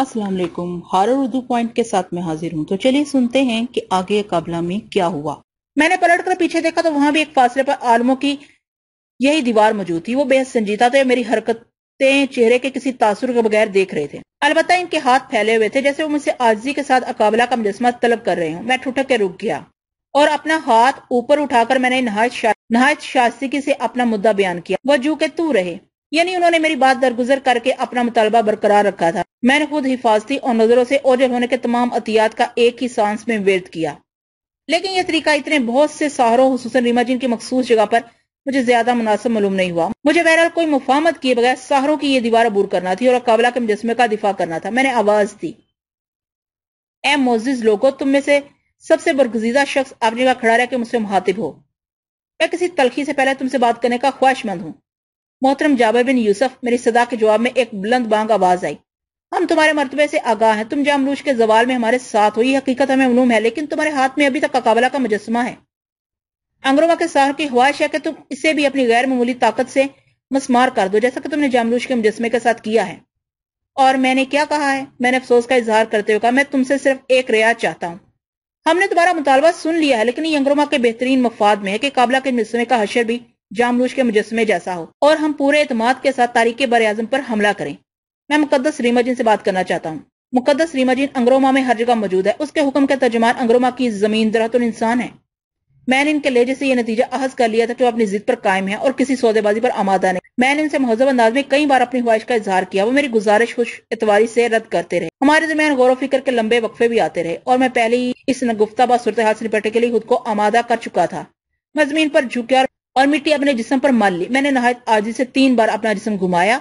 अस्सलाम वालेकुम horror Urdu point के साथ मैं हाजिर हूँ तो चलिए सुनते हैं कि आगे काबला में क्या हुआ मैंने पलट कर पीछे देखा तो वहां भी एक फासले पर आलमों की यही दीवार मौजूद थी वो बेहद संजीदा थे मेरी हरकतें चेहरे के किसी तासुर के बगैर देख रहे थे अलबत् इनके हाथ फैले हुए थे जैसे वो मुझसे आजी के साथ अकाबला का मुजस्मा तलब कर रहे हूँ मैं ठुठक के रुक गया और अपना हाथ ऊपर उठाकर मैंने नहायत शास्त्री से अपना मुद्दा बयान किया वह जू के तू रहे यानी उन्होंने मेरी बात दरगुजर करके अपना मुतालबा बरकरार रखा था मैंने खुद हिफाजती और नजरों से ओझल होने के तमाम अतियात का एक ही सांस में व्यर्थ किया लेकिन यह तरीका इतने बहुत से सहारों खसूस रीमा जिन की मखसूस जगह पर मुझे ज्यादा मुनासिब मालूम नहीं हुआ मुझे बहरहाल कोई मुफामत किए बगैर सहारों की यह दीवार अबूर करना थी और अकाबला के मुजस्मे का दिफा करना था मैंने आवाज दी ए मोजिज लोगो तुम में से सबसे बरगजीदा शख्स आपने जगह खड़ा रह के मुझसे मुहातिब हो मैं किसी तलखी से पहले तुमसे बात करने का ख्वाहिशमंद हूँ मोहतरम जाबर बिन यूसफ मेरी सदा के जवाब में एक बुलंद बांग आवाज आई हम तुम्हारे मरतबे से आगाह हैं तुम जामलूज के जवाल में हमारे साथ हुई हकीकत हमें मलूम है लेकिन तुम्हारे हाथ में अभी तक काबला का मुजस्मा है अंग्रोवा के साहब की ख्वाहिश है कि तुम इसे भी अपनी गैर ममूली ताकत से मसमार कर दो जैसा कि तुमने जामलूश के मुजस्मे के साथ किया है और मैंने क्या कहा है मैंने अफसोस का इजहार करते हुए कहा मैं तुमसे सिर्फ एक रियाज चाहता हूँ हमने तुम्हारा मुतालबा सुन लिया है लेकिन ये अंग्रोमा के बेहतरीन मफाद में है कि काबला के मुजस्मे का हशर भी जामलूश के मुजस्मे जैसा हो और हम पूरे अतमाद के साथ तारीख बर आजम पर हमला करें मैं मुकदस रीमा जिन से बात करना चाहता हूँ मुकदस रीमा जिन अंग्रोमा में हर जगह मौजूद है उसके हुक्म के तर्जमान अंग्रोमा की जमीन दरअसल इंसान है मैंने इनके लेजे से यह नतीजा अहज कर लिया था कि वो अपनी जिद पर कायम है और किसी सौदेबाजी पर आमादा नहीं मैंने इनसे महजब अंदाज में कई बार अपनी ख्वाहिश का इजहार किया वो मेरी गुजारिश खुश एतवारी से रद्द करते रहे हमारे दरमियान गौर फिक्र के लंबे वक्फे भी आते रहे और मैं पहले ही इस नगुफ्ताबा सूरत हाल से निपटने के लिए खुद को आमादा कर चुका था मैं जमीन पर झुकिया और और मिट्टी अपने जिसम पर मल ली मैंने नहाय आजी से तीन बार अपना जिसम घुमाया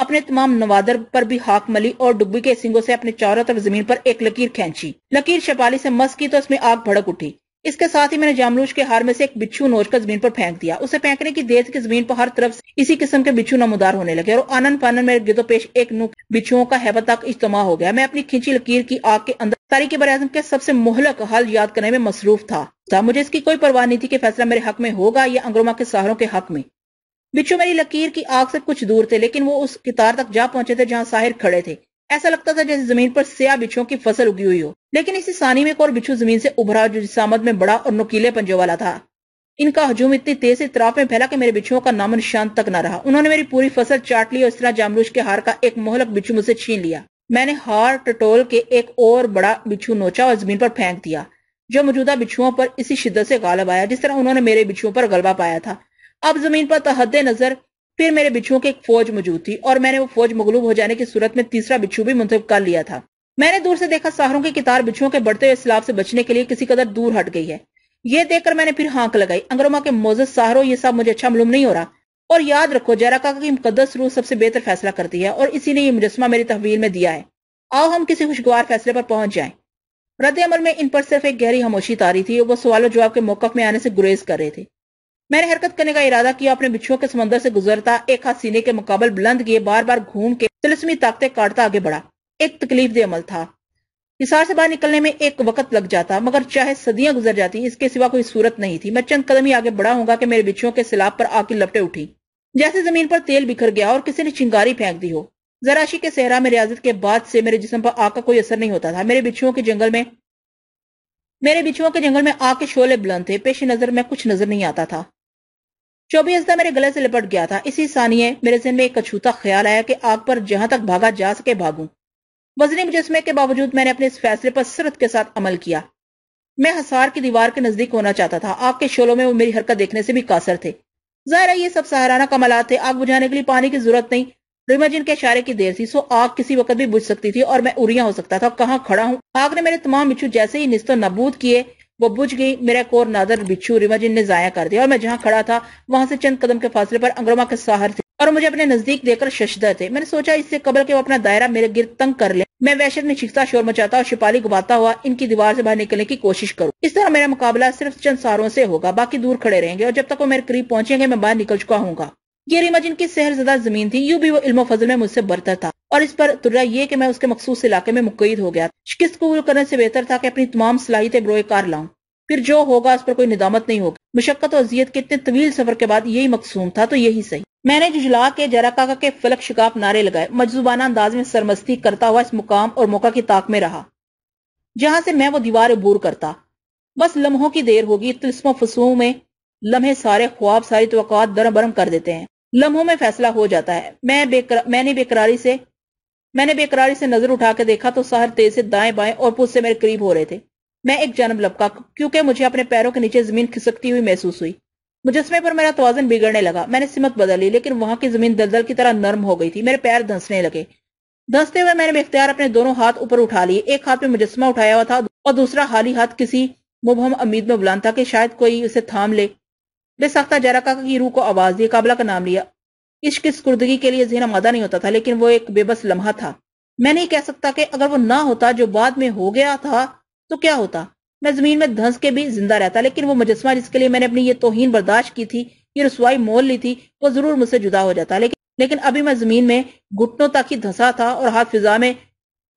अपने तमाम नवादर पर भी हाक मली और डुब्बी के सिंगों से अपने चारों तरफ जमीन पर एक लकीर खेची लकीर शपाली से मस की तो उसमें आग भड़क उठी इसके साथ ही मैंने जामलूश के हार में से एक बिच्छू नोचकर जमीन पर फेंक दिया उसे फेंकने की देर की जमीन पर हर तरफ इसी किस्म के बिच्छू नमोदार होने लगे और आनंद पानन मेरे गिदो पेश एक नुक बिच्छुओं का हैबत तक इज्तमा हो गया मैं अपनी खींची लकीर की आग के अंदर तारीख बर आजम के सबसे मोहलक हल याद करने में मसरूफ था, था मुझे इसकी कोई परवाह नहीं थी कि फैसला मेरे हक में होगा या अंग्रोमा के सहारों के हक में बिच्छू मेरी लकीर की आग से कुछ दूर थे लेकिन वो उस कितार तक जा पहुंचे थे जहाँ साहिर खड़े थे ऐसा लगता था जैसे जमीन पर सिया बिछुओं की फसल उगी हुई हो लेकिन इसी सानी में एक और बिछू जमीन से उभरा जो जिसामत में बड़ा और नुकीले पंजे वाला था इनका हजूम इतनी तेज से इतराफ में फैला कि मेरे बिछुओं का नामो निशान तक न रहा उन्होंने मेरी पूरी फसल चाट ली और इस तरह जामलूज के हार का एक मोहलक बिछू मुझसे छीन लिया मैंने हार टटोल के एक और बड़ा बिछू नोचा और जमीन पर फेंक दिया जो मौजूदा बिछुओं पर इसी शिद्दत से गालब आया जिस तरह उन्होंने मेरे बिछुओं पर गलबा पाया था अब जमीन पर तहद नजर फिर मेरे बिच्छुओं की एक फौज मौजूद थी और मैंने वो फौज मगलूब हो जाने की सूरत में तीसरा बिच्छू भी मुंतब कर लिया था मैंने दूर से देखा सहारों की कितार बिच्छुओं के बढ़ते हुए सिलाब से बचने के लिए किसी कदर दूर हट गई है ये देखकर मैंने फिर हाँक लगाई अंग्रोमा के मोजत सहारो ये सब मुझे अच्छा मालूम नहीं हो रहा और याद रखो जरा काका की मुकदस रूह सबसे बेहतर फैसला करती है और इसी ने ये मुजस्मा मेरी तहवील में दिया है आओ हम किसी खुशगवार फैसले पर पहुंच जाए रद्द अमल में इन पर सिर्फ एक गहरी खामोशी तारी थी और वो सवाल जवाब के मौकफ में आने से गुरेज कर रहे थे मैंने हरकत करने का इरादा किया अपने बिछुओं के समंदर से गुजरता एक हाथ सीने के मुकाबले बुलंद किए बार बार घूम के तिलस्मी ताकते काटता आगे बढ़ा एक तकलीफ दे अमल था हिसार से बाहर निकलने में एक वक्त लग जाता मगर चाहे सदियां गुजर जाती इसके सिवा कोई सूरत नहीं थी मैं चंद कदम ही आगे बढ़ा हूँ कि मेरे बिछुओं के सिलाब पर आके लपटे उठी जैसे जमीन पर तेल बिखर गया और किसी ने चिंगारी फेंक दी हो जराशी के सहरा में रियाजत के बाद से मेरे जिसम पर आग का कोई असर नहीं होता था मेरे बिछुओं के जंगल में मेरे बिछुओं के जंगल में आग के शोले बुलंद थे पेश नजर में कुछ नजर नहीं आता था शोबियजदा मेरे गले से लिपट गया था इसी सानिये मेरे जिन में एक अछूता ख्याल आया कि आग पर जहां तक भागा जा सके भागू वजनी मुजस्मे के बावजूद मैंने अपने इस फैसले पर सरत के साथ अमल किया मैं हसार की दीवार के नजदीक होना चाहता था आग के शोलों में वो मेरी हरकत देखने से भी कासर थे जहरा ये सब सहाराना कमलात थे आग बुझाने के लिए पानी की जरूरत नहीं रिमा जिनके के इशारे की देर थी सो आग किसी वक्त भी बुझ सकती थी और मैं उरिया हो सकता था कहाँ खड़ा हूँ आग ने मेरे तमाम इच्छू जैसे ही निस्तो नबूद किए वो बुझ गई मेरा कोर नादर बिच्छू रिमाजिन ने जाया कर दिया और मैं जहाँ खड़ा था वहां से चंद कदम के फासले पर अंग्रमा के साहर थे और मुझे अपने नजदीक देकर शशदर थे मैंने सोचा इससे कबल के वो अपना दायरा मेरे गिर तंग कर ले मैं वैश्य ने चीखता शोर मचाता और शिपाली गुबाता हुआ इनकी दीवार से बाहर निकलने की कोशिश करूँ इस तरह मेरा मुकाबला सिर्फ चंद सारों से होगा बाकी दूर खड़े रहेंगे और जब तक वो मेरे करीब पहुंचेंगे मैं बाहर निकल चुका हूँ ये रीमा जिनकी सहरजदा जमीन थी यूं भी वो इल्मो फजल में मुझसे बरतर था और इस पर तुर्रा ये कि मैं उसके मखसूस इलाके में मुकैद हो गया शिकस्त कबूल करने से बेहतर था कि अपनी तमाम सलाहियतें कार लाऊं फिर जो होगा उस पर कोई निदामत नहीं होगी मुशक्कत और अजियत के इतने तवील सफर के बाद यही मकसूम था तो यही सही मैंने जुजला के जरा काका के फलक शिकाप नारे लगाए मजजूबाना अंदाज में सरमस्ती करता हुआ इस मुकाम और मौका की ताक में रहा जहां से मैं वो दीवार अबूर करता बस लम्हों की देर होगी तिलस्म फसूम में लम्हे सारे ख्वाब सारी तो दरम बरम कर देते हैं लम्हों में फैसला हो जाता है मैं बेकर, मैंने बेकरारी से मैंने बेकरारी से नजर उठा के देखा तो सहर तेज से दाएं बाएं और पुत से मेरे करीब हो रहे थे मैं एक जन्म लपका क्योंकि मुझे अपने पैरों के नीचे जमीन खिसकती हुई महसूस हुई मुजस्मे पर मेरा तोजन बिगड़ने लगा मैंने सिमत बदली लेकिन वहां की जमीन दलदल की तरह नर्म हो गई थी मेरे पैर धंसने लगे धंसते हुए मैंने बेख्तियार अपने दोनों हाथ ऊपर उठा लिए एक हाथ में मुजस्मा उठाया हुआ था और दूसरा हाली हाथ किसी मुबहम अमीद में बुलान था कि शायद कोई उसे थाम ले बेसाख्ता जराका की रूह को आवाज दी काबला का नाम लिया इश्क इस कुर्दगी के लिए जहन मादा नहीं होता था लेकिन वो एक बेबस लम्हा था मैं नहीं कह सकता कि अगर वो ना होता जो बाद में हो गया था तो क्या होता मैं जमीन में धंस के भी जिंदा रहता लेकिन वो मुजस्मा जिसके लिए मैंने अपनी ये तोहन बर्दाश्त की थी ये रसवाई मोल ली थी वो जरूर मुझसे जुदा हो जाता लेकिन लेकिन अभी मैं जमीन में घुटनों तक ही धंसा था और हाथ फिजा में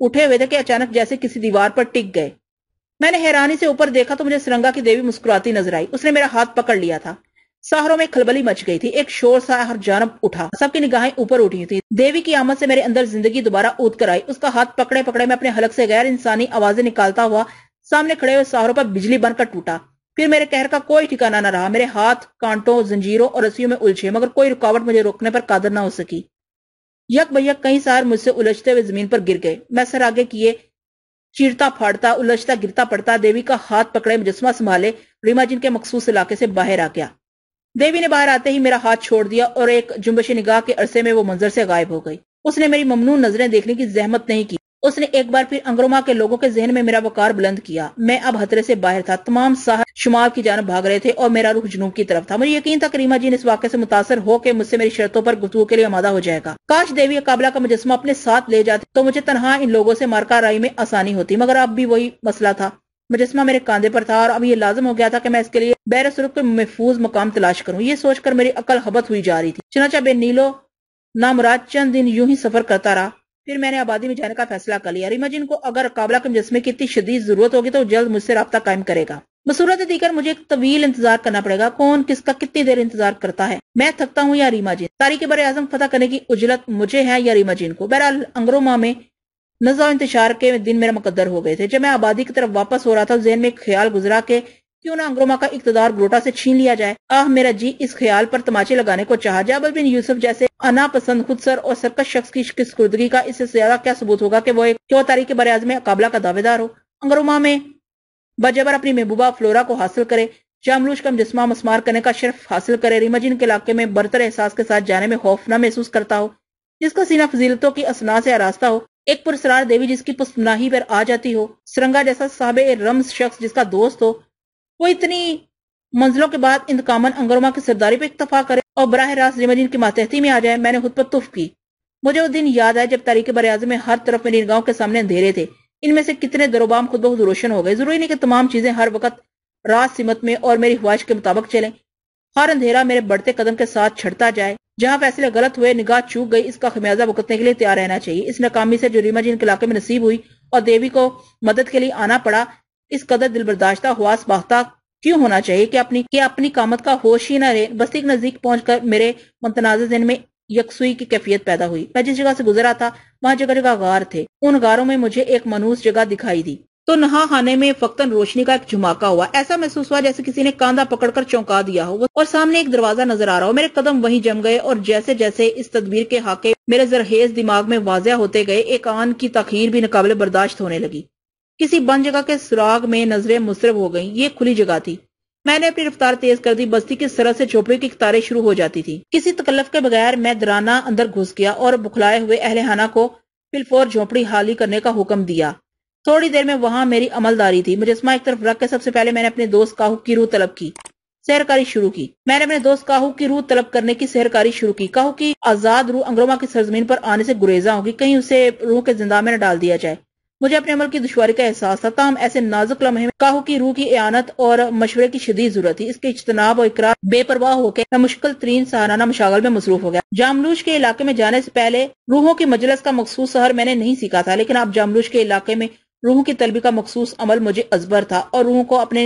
उठे हुए थे कि अचानक जैसे किसी दीवार पर टिक गए मैंने हैरानी से ऊपर देखा तो मुझे सरंगा की देवी मुस्कुराती नजर आई उसने मेरा हाथ पकड़ लिया था शहरों में खलबली मच गई थी एक शोर सा हर जानब उठा सबकी निगाहें ऊपर उठी थी देवी की आमद से मेरे अंदर जिंदगी दोबारा ऊद कर आई उसका हाथ पकड़े पकड़े मैं अपने हलक से गैर इंसानी आवाजें निकालता हुआ सामने खड़े हुए शहरों पर बिजली बनकर टूटा फिर मेरे कहर का कोई ठिकाना न रहा मेरे हाथ कांटों जंजीरों और रस्सियों में उलझे मगर कोई रुकावट मुझे रोकने पर कादर न हो सकी यक भैया कई सार मुझसे उलझते हुए जमीन पर गिर गए मैं सर आगे किए चीरता फाड़ता उलझता गिरता पड़ता देवी का हाथ पकड़े मुजस्मा संभाले रीमा जिनके मखसूस इलाके से बाहर आ गया देवी ने बाहर आते ही मेरा हाथ छोड़ दिया और एक जुम्बशी निगाह के अरसे में वो मंजर से गायब हो गई उसने मेरी ममनू नजरें देखने की जहमत नहीं की उसने एक बार फिर अंग्रोमा के लोगों के जहन में मेरा वकार बुलंद किया मैं अब हतरे से बाहर था तमाम साहब शुमार की जानब भाग रहे थे और मेरा रुख जुनूब की तरफ था मुझे यकीन था करीमा जी ने इस वाक्य से मुतासर होकर मुझसे मेरी शर्तों पर गुफ्तु के लिए आमादा हो जाएगा काश देवी काबला का मुजस्मा अपने साथ ले जाते तो मुझे तनहा इन लोगों से मारकाराई में आसानी होती मगर अब भी वही मसला था मुजस्मा मेरे कांधे पर था और अब ये लाजम हो गया था कि मैं इसके लिए बैर सुरुख को महफूज मकाम तलाश करूं ये सोचकर मेरी अकल हबत हुई जा रही थी चनाचा बे नीलो रात चंद दिन यूं ही सफर करता रहा फिर मैंने आबादी में जाने का फैसला कर लिया रिमा जिन को अगर काबला के मुजस्मे की इतनी शदीद जरूरत होगी तो जल्द मुझसे रबता कायम करेगा मसूरत दीकर मुझे एक तवील इंतजार करना पड़ेगा कौन किसका कितनी देर इंतजार करता है मैं थकता हूँ या रीमा जिन तारीख बर आजम फतह करने की उजलत मुझे है या रीमा जिन को बहरहाल अंगरोमा में नजा इंतजार के दिन मेरा मुकदर हो गए थे जब मैं आबादी की तरफ वापस हो रहा था जहन में एक ख्याल गुजरा के क्यों ना अंग्रोमा का इकतदार ग्रोटा से छीन लिया जाए आह मेरा जी इस ख्याल पर तमाचे लगाने को चाह जाबल बिन यूसुफ जैसे अनापसंद खुद सर और सरकस शख्स की किसकुदगी का इससे ज्यादा क्या सबूत होगा कि वो एक चौ तारीख के बरआज में काबला का दावेदार हो अंग्रोमा में बजबर अपनी महबूबा फ्लोरा को हासिल करे जामलूश कम जिसमा मस्मार करने का शर्फ हासिल करे रिमजिन के इलाके में बरतर एहसास के साथ जाने में खौफ न महसूस करता हो जिसका सीना फजीलतों की असना से आरास्ता हो एक पुरसरार देवी जिसकी पुस्तनाही पर आ जाती हो सरंगा जैसा साहब रम शख्स जिसका दोस्त हो वो इतनी मंजिलों के बाद इंतकामन अंगरमा की सरदारी पर इतफा करे और बरह रास्त जमजीन की मातहती में आ जाए मैंने खुद पर तुफ की मुझे उस दिन याद आया जब तारीख बर आजम में हर तरफ मेरी गाँव के सामने अंधेरे थे इनमें से कितने दरोबाम खुद बहुत रोशन हो गए जरूरी नहीं कि तमाम चीजें हर वक्त रात सिमत में और मेरी ख्वाहिश के मुताबिक चलें हर अंधेरा मेरे बढ़ते कदम के साथ छड़ता जाए जहां फैसले गलत हुए निगाह चूक गई इसका खमियाजा भुगतने के लिए तैयार रहना चाहिए इस नाकामी से जुरीमा जिन इलाके में नसीब हुई और देवी को मदद के लिए आना पड़ा इस कदर दिल बर्दाश्ता हुआ बाख्ता क्यों होना चाहिए कि अपनी कि अपनी कामत का होश ही न रहे बस्ती के नजदीक पहुंचकर मेरे मुतनाज़ दिन में यकसुई की कैफियत पैदा हुई मैं जिस जगह से गुजरा था वहां जगह जगह गार थे उन गारों में मुझे एक मनूस जगह दिखाई दी तो नहा खाने में फक्तन रोशनी का एक झुमाका हुआ ऐसा महसूस हुआ जैसे किसी ने कांधा पकड़कर चौंका दिया हो और सामने एक दरवाजा नजर आ रहा हो मेरे कदम वहीं जम गए और जैसे जैसे इस तदबीर के हाके मेरे जरहेज दिमाग में वाजिया होते गए एक आन की तखीर भी नकाबले बर्दाश्त होने लगी किसी बंद जगह के सुराग में नजरें मुसरब हो गई ये खुली जगह थी मैंने अपनी रफ्तार तेज कर दी बस्ती की सरह से झोपड़ी की तारे शुरू हो जाती थी किसी तकल्फ के बगैर मैं दराना अंदर घुस गया और बुखलाए हुए अहलेहाना को फिलफोर झोपड़ी हाली करने का हुक्म दिया थोड़ी देर में वहां मेरी अमलदारी थी मुजस्मा एक तरफ रख के सबसे पहले मैंने अपने दोस्त काहू की रूह तलब की सहरकारी शुरू की मैंने अपने दोस्त काहू की रूह तलब करने की सहरकारी शुरू की काहू की आजाद रूह अंग्रोमा की सरजमीन पर आने से गुरेजा होगी कहीं उसे रूह के जिंदा में न डाल दिया जाए मुझे अपने अमल की दुशारी का एहसास था तमाम ऐसे नाजुक लम्हे में काहू की रूह की एनत और मशवरे की शदीद जरूरत थी इसके इजतनाब और इकरार बेपरवाह होकर मुश्किल तरीन सहाराना मशागल में मसरूफ हो गया जामलूज के इलाके में जाने से पहले रूहों की मजलस का मखसूस शहर मैंने नहीं सीखा था लेकिन अब जामलूज के इलाके में रूह की तलबी का मखसूस अमल मुझे अजबर था और रूह को अपने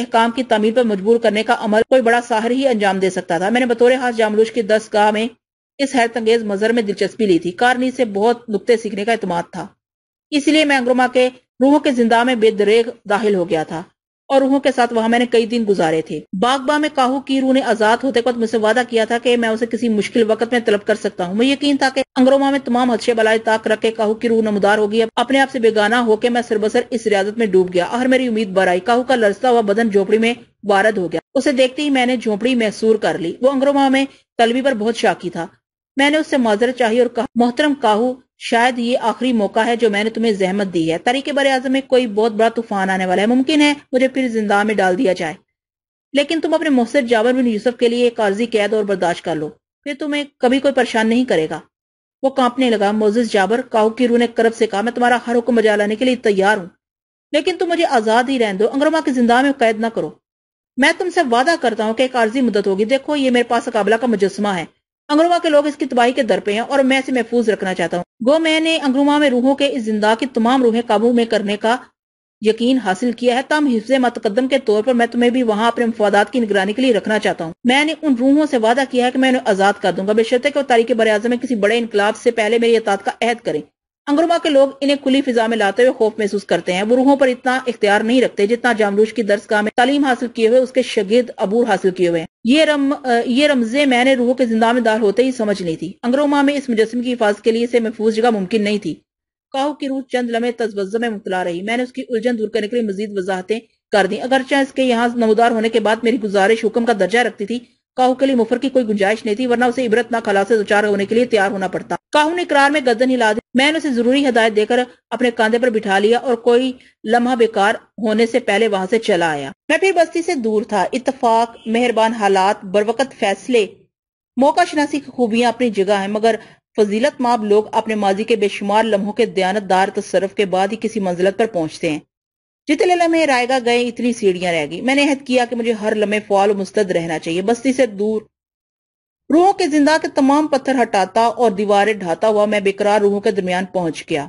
अहकाम की तमीर पर मजबूर करने का अमल कोई बड़ा साहर ही अंजाम दे सकता था मैंने बतौर हाथ जामलूज की दस गाह में इस हैरत अंगेज मजर में दिलचस्पी ली थी कारनी से बहुत नुकते सीखने का अतमाद था इसलिए मैं अंग्रमा के रूहों के जिंदा में बेदरेग दाखिल हो गया था और रूहों के साथ वहाँ मैंने कई दिन गुजारे थे बागबा में काहू की रूह ने आजाद होते वक्त मुझसे वादा किया था कि मैं उसे किसी मुश्किल वक्त में तलब कर सकता हूँ मुझे यकीन था कि अंग्रोमा में तमाम हदशे बलाए ताक रखे काहू की रूह नमदार होगी अपने आप से बेगाना होकर मैं सरबसर इस रियाजत में डूब गया और मेरी उम्मीद बर आई काहू का लड़ता हुआ बदन झोपड़ी में वारद हो गया उसे देखते ही मैंने झोपड़ी महसूर कर ली वो अंग्रोमा में तलबी पर बहुत शाकी था मैंने उससे माजरत चाही और कहा मोहतरम काहू शायद ये आखिरी मौका है जो मैंने तुम्हें जहमत दी है तरीके बर आजम में कोई बहुत बड़ा तूफान आने वाला है मुमकिन है मुझे फिर जिंदा में डाल दिया जाए लेकिन तुम अपने मोहसिर जाबर बिन यूसुफ के लिए एक आर्जी कैद और बर्दाश्त कर लो फिर तुम्हें कभी कोई परेशान नहीं करेगा वो कांपने लगा मोजिस जाबर काहू की रू ने करब से कहा मैं तुम्हारा हर हुक्म बजा लाने के लिए तैयार हूं लेकिन तुम मुझे आजाद ही रहने दो अंग्रमा के जिंदा में कैद ना करो मैं तुमसे वादा करता हूं कि एक आर्जी मुद्दत होगी देखो ये मेरे पास अकाबला का मुजस्मा है अंगरुमा के लोग इसकी तबाही के दर पे हैं और मैं इसे महफूज रखना चाहता हूँ गो मैंने अंगरुमा में रूहों के इस जिंदा की तमाम रूहें काबू में करने का यकीन हासिल किया है तम हिस्से मतकदम के तौर पर मैं तुम्हें भी वहाँ अपने मफादात की निगरानी के लिए रखना चाहता हूँ मैंने उन रूहों से वादा किया है कि मैं उन्हें आजाद कर दूंगा बेशर्त वो तारीख बर में किसी बड़े इनकलाब से पहले मेरी अतात का अहद करें अंगरुमा के लोग इन्हें खुली फिजा में लाते हुए खौफ महसूस करते हैं रूहों पर इतना इख्तियार नहीं रखते जितना जामरूश की दर्ज में तालीम हासिल किए हुए उसके शगिर्द अबूर हासिल किए हुए हैं ये रम ये रमजे मैंने रूहों के जिंदा में दार होते ही समझ ली थी अंगरुमा में इस मुजस्म की हिफाजत के लिए इसे महफूज जगह मुमकिन नहीं थी काहू की रूह चंद लमे तजवज में मुबला रही मैंने उसकी उलझन दूर करने के लिए मजीद वजाहतें कर दी चाहे इसके यहाँ नमोदार होने के बाद मेरी गुजारिश हुक्म का दर्जा रखती थी काहू के लिए मुफर की कोई गुंजाइश नहीं थी वरना उसे इबरत ना खला से दुचार होने के लिए तैयार होना पड़ता काहू ने करार में गर्दन हिला दी मैंने उसे जरूरी हदायत देकर अपने कंधे पर बिठा लिया और कोई लम्हा बेकार होने से पहले वहां से चला आया मैं फिर बस्ती से दूर था इतफाक मेहरबान हालात बरवकत फैसले मौका शनासी की खूबियां अपनी जगह है मगर फजीलत माब लोग अपने माजी के बेशुमार लम्हों के दयानतदार तसरफ के बाद ही किसी मंजिलत पर पहुंचते हैं जितने लम्हे रायगा गए इतनी सीढ़ियां रह गई मैंने हद किया कि मुझे हर लम्हे फॉल मुस्तद रहना चाहिए बस्ती से दूर रूहों के जिंदा के तमाम पत्थर हटाता और दीवारें ढाता हुआ मैं बेकरार रूहों के दरमियान पहुंच गया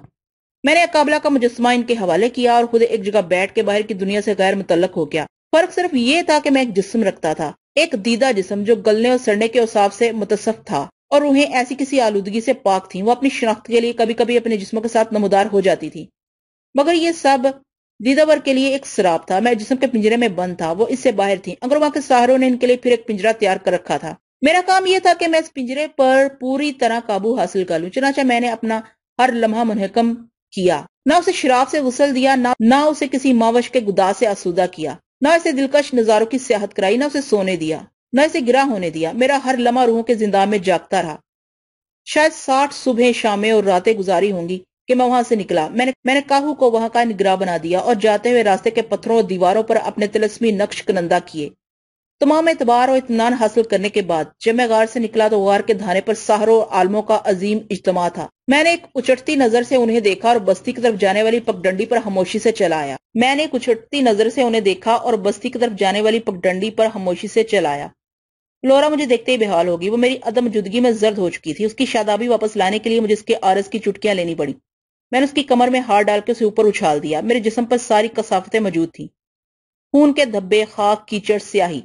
मैंने अकाबला का मुजस्मा इनके हवाले किया और खुद एक जगह बैठ के बाहर की दुनिया से गैर मुतलक हो गया फर्क सिर्फ ये था कि मैं एक जिस्म रखता था एक दीदा जिस्म जो गलने और सड़ने के उसाब से मुतसफ था और उन्हें ऐसी किसी आलूदगी से पाक थी वो अपनी शिनाख्त के लिए कभी कभी अपने जिस्मों के साथ नमदार हो जाती थी मगर ये सब दीदावर के लिए एक शराब था मैं जिसम के पिंजरे में बंद था वो इससे बाहर थी अगर वहाँ के सहारों ने इनके लिए फिर एक पिंजरा तैयार कर रखा था मेरा काम यह था कि मैं इस पिंजरे पर पूरी तरह काबू हासिल कर लू चनाचा मैंने अपना हर लम्हा मुनहकम किया ना उसे शराब से गुसल दिया ना ना उसे किसी मावश के गुदा से आसूदा किया ना इसे दिलकश नजारों की सियाहत कराई ना उसे सोने दिया न इसे गिरा होने दिया मेरा हर लम्हा रूहों के जिंदा में जागता रहा शायद साठ सुबह शामें और रातें गुजारी होंगी कि मैं वहां से निकला मैंने मैंने काहू को वहां का निगरा बना दिया और जाते हुए रास्ते के पत्थरों और दीवारों पर अपने तिलस्मी नक्श कनंदा किए तमाम एतबार और इतमान हासिल करने के बाद जब मैं गार से निकला तो गार के धाने पर सहारों और आलमों का अजीम इज्तम था मैंने एक उछटती नजर से उन्हें देखा और बस्ती की तरफ जाने वाली पगडंडी पर हमोशी से चलाया मैंने एक उछटती नजर से उन्हें देखा और बस्ती की तरफ जाने वाली पगडंडी पर हमोशी से चलाया लोरा मुझे देखते ही बेहाल होगी वो मेरी अदम जुदगी में जर्द हो चुकी थी उसकी शादाबी वापस लाने के लिए मुझे इसके आरस की चुटकियां लेनी पड़ी मैंने उसकी कमर में हार डाल के उसे ऊपर उछाल दिया मेरे जिसम पर सारी कसाफतें मौजूद थी खून के धब्बे खाक कीचड़ स्याही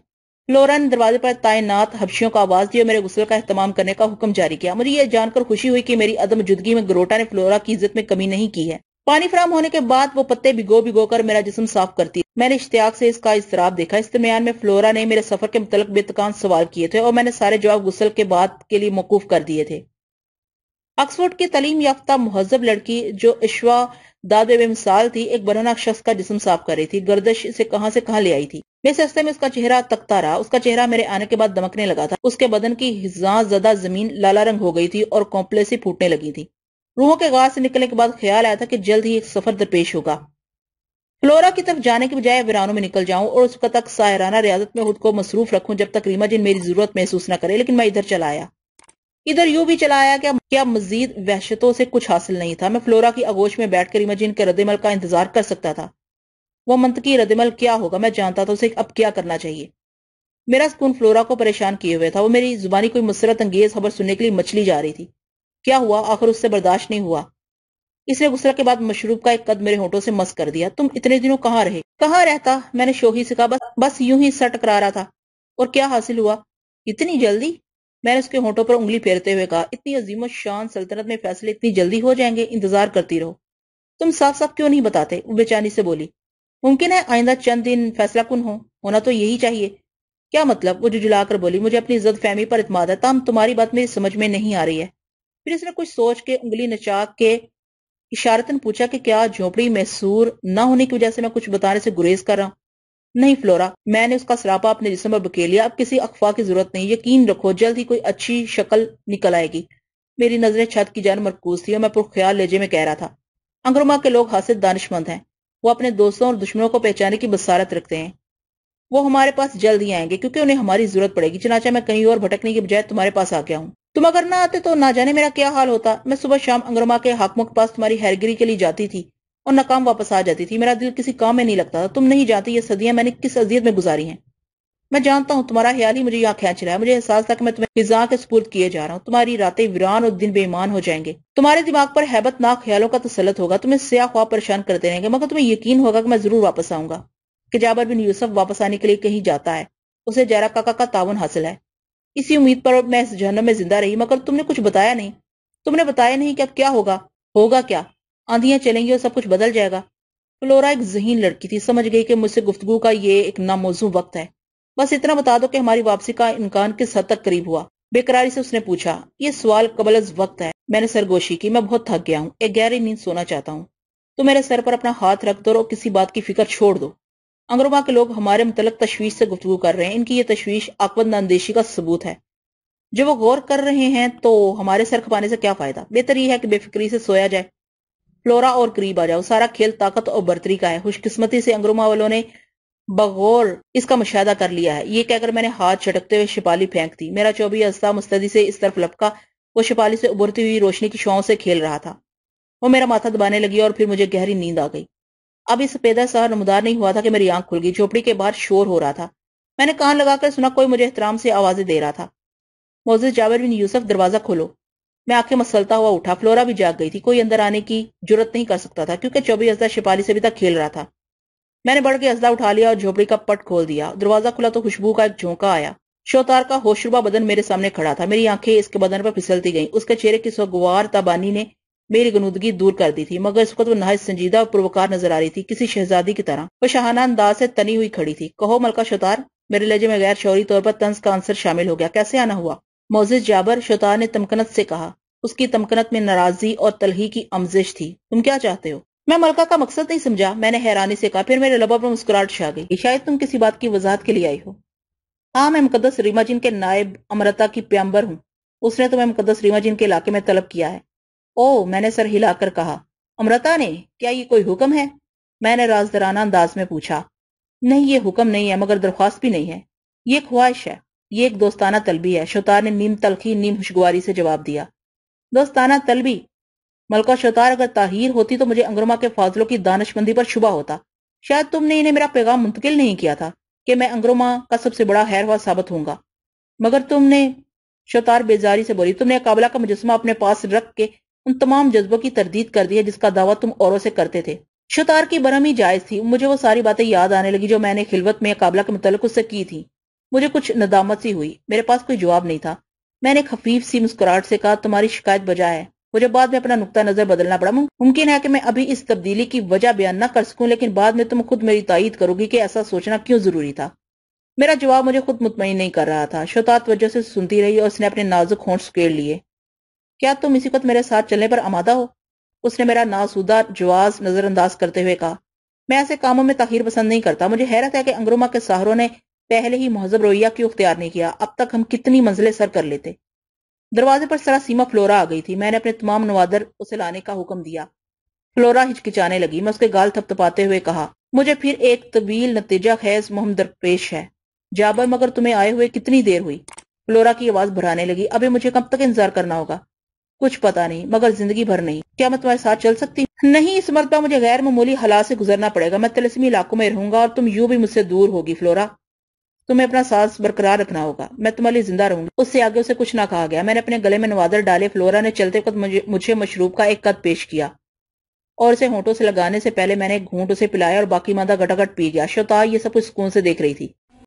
लोरा ने दरवाजे पर तैनात हबशियों का आवाज दिया मेरे गुस्ल का अहतमाम करने का हुक्म जारी किया मुझे यह जानकर खुशी हुई कि मेरी अदम जुदगी में गरोटा ने फ्लोरा की इज्जत में कमी नहीं की है पानी फराम होने के बाद वो पत्ते भिगो भिगो कर मेरा जिसम साफ करती मैंने इश्तियाक से इसका इसतराब देखा इस दरमियान में फ्लोरा ने मेरे सफर के मुतल बेतकान सवाल किए थे और मैंने सारे जवाब गुसल के बाद के लिए मौकूफ कर दिए थे ऑक्सफोर्ड की तलीम याफ्ता महजब लड़की जो इशवा दादे मिसाल थी एक बनाना शख्स का जिसम साफ कर रही थी गर्दश से कहाँ से कहाँ ले आई थी मेरे रस्ते में उसका चेहरा तकता रहा उसका चेहरा मेरे आने के बाद दमकने लगा था उसके बदन की हिजा ज्यादा जमीन लाला रंग हो गई थी और से फूटने लगी थी रूहों के गाज से निकलने के बाद ख्याल आया था कि जल्द ही एक सफर दरपेश होगा फ्लोरा की तरफ जाने के बजाय वीरानों में निकल जाऊं और उसका तक सायराना रियाजत में खुद को मसरूफ रखूं जब तक रीमा जिन मेरी जरूरत महसूस न करे लेकिन मैं इधर चला आया इधर यूं भी चलाया कि क्या मजीद वहशतों से कुछ हासिल नहीं था मैं फ्लोरा की आगोश में बैठकर इमजिन के रदमल का इंतजार कर सकता था वह मंतकी रदमल क्या होगा मैं जानता था उसे अब क्या करना चाहिए मेरा सुकून फ्लोरा को परेशान किए हुए था वो मेरी जुबानी कोई मुसरत अंगेज खबर सुनने के लिए मछली जा रही थी क्या हुआ आखिर उससे बर्दाश्त नहीं हुआ इसने गुस्सा के बाद मशरूब का एक कद मेरे होठों से मस कर दिया तुम इतने दिनों कहाँ रहे कहाँ रहता मैंने शोही से कहा बस बस यूं ही सट करा रहा था और क्या हासिल हुआ इतनी जल्दी मैंने उसके होठों पर उंगली फेरते हुए कहा इतनी अजीम शान सल्तनत में फैसले इतनी जल्दी हो जाएंगे इंतजार करती रहो तुम साफ साफ क्यों नहीं बताते वो बेचैनी से बोली मुमकिन है आइंदा चंद दिन फैसला कन हो होना तो यही चाहिए क्या मतलब वो जुजुलाकर बोली मुझे अपनी इज्जत फहमी पर इतमाद है तमाम तुम्हारी बात मेरी समझ में नहीं आ रही है फिर इसने कुछ सोच के उंगली नचाक के इशारतन पूछा कि क्या झोपड़ी मैसूर न होने की वजह से मैं कुछ बताने से गुरेज कर रहा हूँ नहीं फ्लोरा मैंने उसका सरापा अपने जिसम पर बके लिया अब किसी अखवा की जरूरत नहीं यकीन रखो जल्द ही कोई अच्छी शक्ल निकल आएगी मेरी नजरें छत की जान मरकूज थी और मैं पुरख्याल लेजे में कह रहा था अंग्रमा के लोग हासिल दानिशमंद हैं वो अपने दोस्तों और दुश्मनों को पहचाने की बसारत रखते हैं वो हमारे पास जल्द ही आएंगे क्योंकि उन्हें हमारी जरूरत पड़ेगी चनाचा मैं कहीं और भटकने की बजाय तुम्हारे पास आ गया हूँ तुम अगर ना आते तो ना जाने मेरा क्या हाल होता मैं सुबह शाम अंग्रमा के हाकमों के पास तुम्हारी हैरगिरी के लिए जाती थी और नाकाम वापस आ जाती थी मेरा दिल किसी काम में नहीं लगता था तुम नहीं जानती ये सदियां मैंने किस अजियत में गुजारी हैं मैं जानता हूँ तुम्हारा ख्याल ही मुझे यहाँ खेच रहा है मुझे एहसास था कि मैं तुम्हें फिजा के सपुर्द किए जा रहा हूँ तुम्हारी रातें वीरान और दिन बेईमान हो जाएंगे तुम्हारे दिमाग पर हैबतनाक ख्यालों का तसलत होगा तुम्हें स्या ख्वाब परेशान करते रहेंगे मगर तुम्हें यकीन होगा कि मैं जरूर वापस आऊंगा कि जाबर बिन यूसुफ वापस आने के लिए कहीं जाता है उसे जरा काका का तावन हासिल है इसी उम्मीद पर मैं इस जहनम में जिंदा रही मगर तुमने कुछ बताया नहीं तुमने बताया नहीं कि अब क्या होगा होगा क्या आंधियां चलेंगी और सब कुछ बदल जाएगा फ्लोरा एक जहीन लड़की थी समझ गई कि मुझसे गुफ्तगु का ये एक नामोजू वक्त है बस इतना बता दो कि हमारी वापसी का इम्कान किस हद तक करीब हुआ बेकरारी से उसने पूछा ये सवाल कबल वक्त है मैंने सरगोशी की मैं बहुत थक गया हूँ एक गहरी नींद सोना चाहता हूँ तो मेरे सर पर अपना हाथ रख दो और किसी बात की फिक्र छोड़ दो अंग्रोमा के लोग हमारे मुतल तशवीश से गुफ्तु कर रहे हैं इनकी ये तशवीश आकबंद अंदेशी का सबूत है जब वो गौर कर रहे हैं तो हमारे सर खपाने से क्या फायदा बेहतर यह है कि बेफिक्री से सोया जाए फ्लोरा और करीब आ जाओ सारा खेल ताकत और बर्तरी का है खुशकिस्मती से अंग्रुमा वालों ने बगौर इसका मुशाह कर लिया है ये कहकर मैंने हाथ छटकते हुए शिपाली फेंक दी मेरा चौबी हस्ता मुस्तदी से इस तरफ लपका वो शिपाली से उभरती हुई रोशनी की शौव से खेल रहा था वो मेरा माथा दबाने लगी और फिर मुझे गहरी नींद आ गई अब इस पैदा सा नमदार नहीं हुआ था कि मेरी आंख खुल गई झोपड़ी के बाहर शोर हो रहा था मैंने कान लगाकर सुना कोई मुझे एहतराम से आवाजें दे रहा था मोजिद जावेद बिन यूसुफ दरवाजा खोलो मैं आंखें मसलता हुआ उठा फ्लोरा भी जाग गई थी कोई अंदर आने की जरूरत नहीं कर सकता था क्योंकि चौबी अजदा शिपाली से भी तक खेल रहा था मैंने बढ़ के अजला उठा लिया और झोपड़ी का पट खोल दिया दरवाजा खुला तो खुशबू का एक झोंका आया शोतार का होशरुबा बदन मेरे सामने खड़ा था मेरी आंखें इसके बदन पर फिसलती गईं उसके चेहरे की सगवार तबानी ने मेरी गनूदगी दूर कर दी थी मगर इस वक्त वो नहाय संजीदा और पुरवकार नजर आ रही थी किसी शहजादी की तरह वो शाहाना अंदाज से तनी हुई खड़ी थी कहो मलका शोतार मेरे लहजे में गैर शौरी तौर पर तंज का आंसर शामिल हो गया कैसे आना हुआ मोजिद जाबर शुता ने तमकनत से कहा उसकी तमकनत में नाराजगी और तलही की अमजिश थी तुम क्या चाहते हो मैं मलका का मकसद नहीं समझा मैंने हैरानी से कहा फिर मेरे लबों पर मुस्कुराहट छा गई शायद तुम किसी बात की वजाहत के लिए आई हो हाँ मैं मुकदस रीमा जिन के नायब अमृता की प्याम्बर हूँ उसने तुम्हें तो मुकदस रीमा जिन के इलाके में तलब किया है ओ मैंने सर हिलाकर कहा अमृता ने क्या ये कोई हुक्म है मैंने राजदराना अंदाज में पूछा नहीं ये हुक्म नहीं है मगर दरख्वास्त भी नहीं है ये ख्वाहिश है ये एक दोस्ताना तलबी है शोतार ने नीम तलखी नीम खुशगवारी से जवाब दिया दोस्ताना तलबी मलका शोतार अगर ताहिर होती तो मुझे अंगरमा के फाजलों की दानशमंदी पर शुबा होता शायद तुमने इन्हें मेरा पैगाम मुंतकिल नहीं किया था कि मैं अंगरमा का सबसे बड़ा हैरवा साबित होऊंगा मगर तुमने शोतार बेजारी से बोली तुमने काबला का मुजस्मा अपने पास रख के उन तमाम जज्बों की तरदीद कर दी है जिसका दावा तुम औरों से करते थे शोतार की बरम ही जायज थी मुझे वो सारी बातें याद आने लगी जो मैंने खिलवत में काबला के मुतल उससे की थी मुझे कुछ नदामत सी हुई मेरे पास कोई जवाब नहीं था मैंने खफीफ सी मुस्कुराहट से कहा तुम्हारी शिकायत बजा है मुझे बाद में अपना नुकता नजर बदलना पड़ा मुमकिन है कि मैं अभी इस तब्दीली की वजह बयान न कर सकूं लेकिन बाद में तुम खुद मेरी तायद करोगी कि ऐसा सोचना क्यों जरूरी था मेरा जवाब मुझे खुद मुतमिन नहीं कर रहा था शोतात वजह से सुनती रही और उसने अपने नाजुक होंठ सुकेड़ लिए क्या तुम इसी वक्त मेरे साथ चलने पर आमादा हो उसने मेरा नासूदा जवाब नजरअंदाज करते हुए कहा मैं ऐसे कामों में तखीर पसंद नहीं करता मुझे हैरत है कि अंगरुमा के सहारों ने पहले ही महजब रोया क्यों अख्तियार नहीं किया अब तक हम कितनी मंजिलें सर कर लेते दरवाजे पर सरा सीमा फ्लोरा आ गई थी मैंने अपने तमाम नवादर उसे लाने का हुक्म दिया फ्लोरा हिचकिचाने लगी मैं उसके गाल थपथपाते हुए कहा मुझे फिर एक तवील नतीजा खैज मुहम दरपेश है जाबर मगर तुम्हें आए हुए कितनी देर हुई फ्लोरा की आवाज भराने लगी अभी मुझे कब तक इंतजार करना होगा कुछ पता नहीं मगर जिंदगी भर नहीं क्या मैं तुम्हारे साथ चल सकती नहीं इस मरतबा मुझे गैर मामूली हालात से गुजरना पड़ेगा मैं तिलस्मी इलाकों में रहूंगा और तुम यूं भी मुझसे दूर होगी फ्लोरा तुम्हें तो अपना सांस बरकरार रखना होगा मैं तुम्हारे लिए जिंदा रहूंगी उससे आगे उसे कुछ ना कहा गया मैंने अपने गले में नवादर डाले फ्लोरा ने चलते वक्त मुझे मशरूब का एक कद पेश किया और उसे होंठों से लगाने से पहले मैंने एक घूंट उसे पिलाया और बाकी मादा घटाघट पी गया श्रोता ये सब कुछ सुकून से देख रही थी